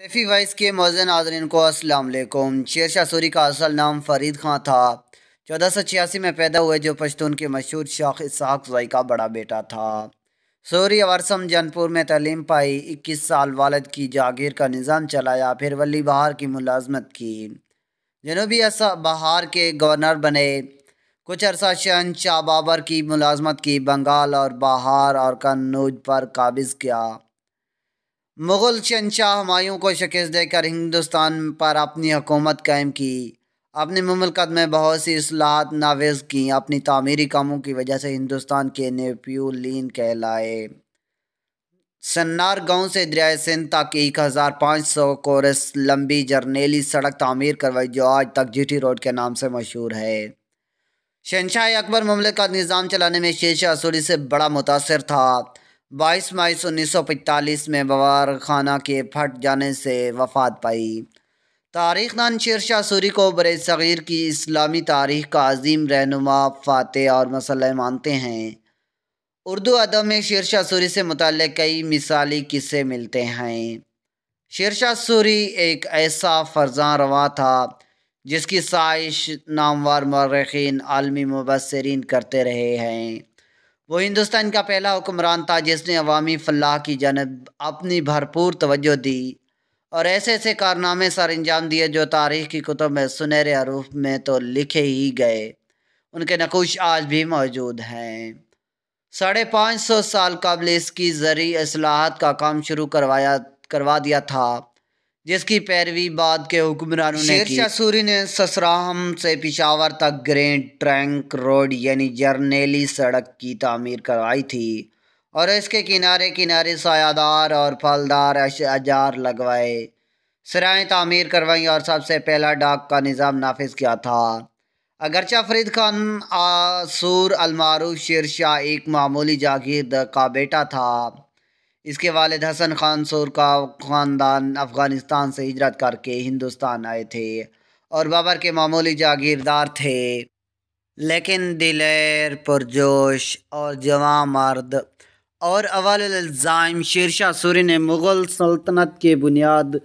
रेफी vice के मौजन नाजरन को असलकुम शेर शाह सूरी का असल नाम फरीद खां था चौदह सौ छियासी में पैदा हुए जो पश्तून के मशहूर शाख इसहाक जई का बड़ा बेटा था सूरी अवरसम जौनपुर में तलीम पाई इक्कीस साल वालद की जागीर का निज़ाम चलाया फिर वली बहार की मुलाजमत की जनूबी बहार के गवर्नर बने कुछ अरसा शन शाह बाबर की मुलाजमत की बंगाल और बहार और कन्नूज पर काबिज़ किया मुग़ल शहनशाह हमायों को शिकस्त देकर हिंदुस्तान पर अपनी हुकूमत कायम की अपने ममलकत में बहुत सी असलाहत नावेज की अपनी तमीरी कामों की वजह से हिंदुस्तान के नेप्यूलिन कहलाए सन्नार गांव से दरियाए सिंध तक एक हज़ार पाँच सौ कोरस लंबी जरनेली सड़क तामीर करवाई जो आज तक जीटी रोड के नाम से मशहूर है शहनशाह अकबर ममलिकत निज़ाम चलाने में शेष असूरी से बड़ा मुतासर था बाईस मई उन्नीस सौ पैंतालीस में बवार खाना के फट जाने से वफात पाई तारीख शेर शाह सूरी को बर सग़ीर की इस्लामी तारीख का अजीम रहनुमा फ़ातह और मसल मानते हैं उर्दू अदब में शाह सूरी से मुतल कई मिसाली किस्से मिलते हैं शेर शाह सूरी एक ऐसा फर्जा रवा था जिसकी साइश नामवार मरखीन आलमी मुबसरीन करते रहे हैं वो हिंदुस्तान का पहला हुक्मरान था जिसने अवामी फलाह की जानब अपनी भरपूर तवज्जो दी और ऐसे ऐसे कारनामे सर अंजाम दिए जो तारीख़ की कुतुब में सुनहरे हरूफ में तो लिखे ही गए उनके नकुश आज भी मौजूद हैं साढ़े पाँच सौ साल कबल इसकी ज़रिए असलाहत का काम शुरू करवाया करवा दिया था जिसकी पैरवी बाद के हुक्मरानों ने शेरशाह सूरी ने ससराहम से पिशावर तक ग्रेन ट्रैंक रोड यानी जरनेली सड़क की तमीर करवाई थी और इसके किनारे किनारे सायादार और फलदार अजार लगवाए सराएँ तमीर करवाई और सबसे पहला डाक का निज़ाम नाफिज किया था अगरचा फरीद खान आसूर अलमारूफ शेरशाह एक मामूली जागीर का बेटा था इसके वालद हसन खान सूर का ख़ानदान अफ़गानिस्तान से हिजरत करके हिंदुस्तान आए थे और बाबर के मामूली जागीरदार थे लेकिन दिलेर पुरजोश और जवा मर्द और अवल अवलज़ाम शेरशाह सूरी ने मुग़ल सल्तनत के बुनियाद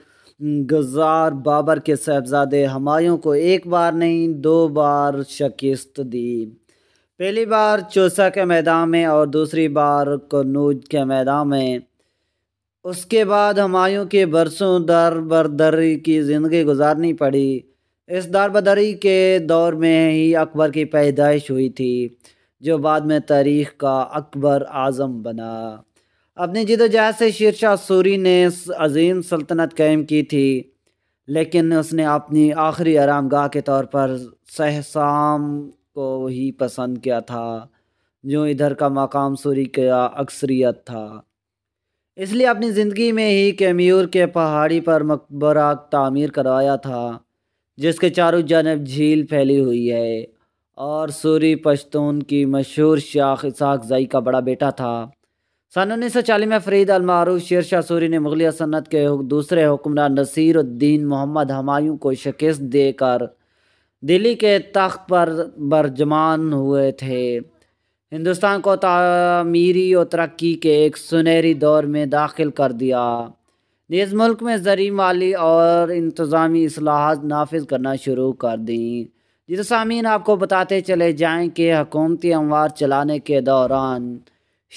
गजार बाबर के साहबजादे हमायों को एक बार नहीं दो बार शिकस्त दी पहली बार चौसा के मैदान में और दूसरी बार कनूज के मैदान में उसके बाद हमायों के बरसों दर बरदरी की ज़िंदगी गुजारनी पड़ी इस दर बदरी के दौर में ही अकबर की पैदाइश हुई थी जो बाद में तारीख का अकबर आज़म बना अपनी जदोजहद से शेरशाह सूरी ने अजीम सल्तनत कायम की थी लेकिन उसने अपनी आखिरी आराम गाह के तौर पर सहसाम को ही पसंद किया था जो इधर का मकाम सूरी का अक्सरियत था इसलिए अपनी ज़िंदगी में ही कैम्यूर के पहाड़ी पर मकबरा तामीर करवाया था जिसके चारों जानब झील फैली हुई है और सूरी पश्तून की मशहूर शाख जई का बड़ा बेटा था सन उन्नीस सौ चालीस में फरीद अलमारूफ शेर शाह सूरी ने मुगलिया सन्नत के दूसरे हुक्मरान नसीरुद्दीन मोहम्मद हमायूं को शिकस्त देकर दिल्ली के तख्त पर बरजमान हुए थे हिंदुस्तान को तमीरी और तरक्की के एक सुनहरी दौर में दाखिल कर दिया इस मुल्क में ज़री माली और इंतज़ामी असलाहत नाफिज करना शुरू कर दी जिस तो सामीन आपको बताते चले जाएँ कि हकूमती अमवार चलाने के दौरान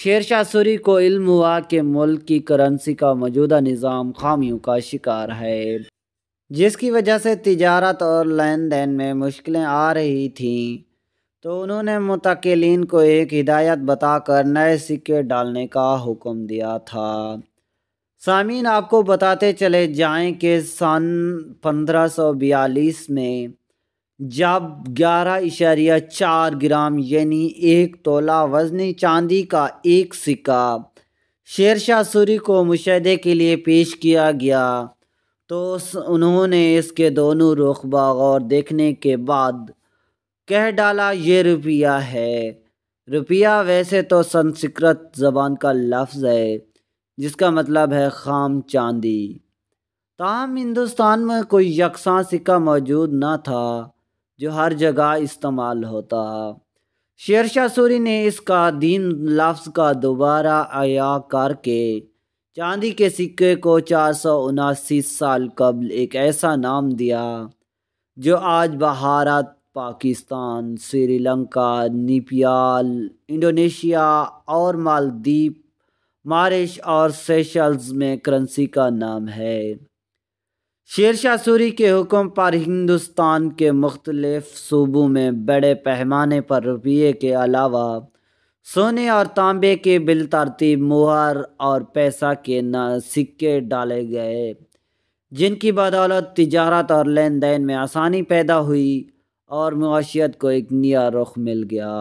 शेर शाह सूरी को इल्म हुआ कि मुल्क की करंसी का मौजूदा निज़ाम खामियों का शिकार है जिसकी वजह से तजारत और लेन देन में मुश्किलें आ रही थीं तो उन्होंने मुतकिलीन को एक हिदायत बताकर नए सिक्के डालने का हुक्म दिया था सामीन आपको बताते चले जाएं कि सन 1542 में जब ग्यारह इशारिया चार ग्राम यानी एक तोला वजनी चांदी का एक सिक्का शेरशाह सूरी को मुशाहे के लिए पेश किया गया तो उन्होंने इसके दोनों रुख बागौर देखने के बाद कह डाला ये रुपया है रुपया वैसे तो संस्कृत ज़बान का लफ्ज़ है जिसका मतलब है खाम चांदी तमाम हिंदुस्तान में कोई यकसा सिक्का मौजूद ना था जो हर जगह इस्तेमाल होता शेरशाह सूरी ने इसका दीन लफ्ज़ का दोबारा आया करके चांदी के सिक्के को चार सौ उनासी साल कबल एक ऐसा नाम दिया जो आज बहारत पाकिस्तान श्रीलंका निपियाल इंडोनेशिया और मालदीप मारिश और सेशल्स में करेंसी का नाम है शेरशाह सूरी के हुक्म पर हिंदुस्तान के मुख्तलिफ सूबों में बड़े पैमाने पर रुपये के अलावा सोने और तांबे के बिल तरतीब मुहर और पैसा के न सिक्के डाले गए जिनकी बदौलत तिजारत और लेन देन में आसानी पैदा हुई और माशियत को एक नया रुख मिल गया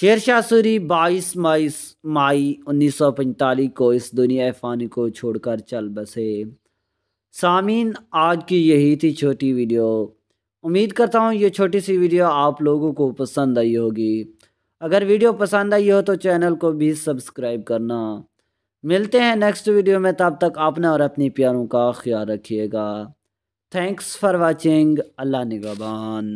शेर शाह सूरी बाईस मई मई उन्नीस सौ पैंतालीस को इस दुनिया फ़ानी को छोड़कर चल बसे सामीन आज की यही थी छोटी वीडियो उम्मीद करता हूँ ये छोटी सी वीडियो आप लोगों को पसंद आई होगी अगर वीडियो पसंद आई हो तो चैनल को भी सब्सक्राइब करना मिलते हैं नेक्स्ट वीडियो में तब तक अपना और अपनी प्यारों का ख्याल रखिएगा थैंक्स फॉर वाचिंग अल्लाह निगबान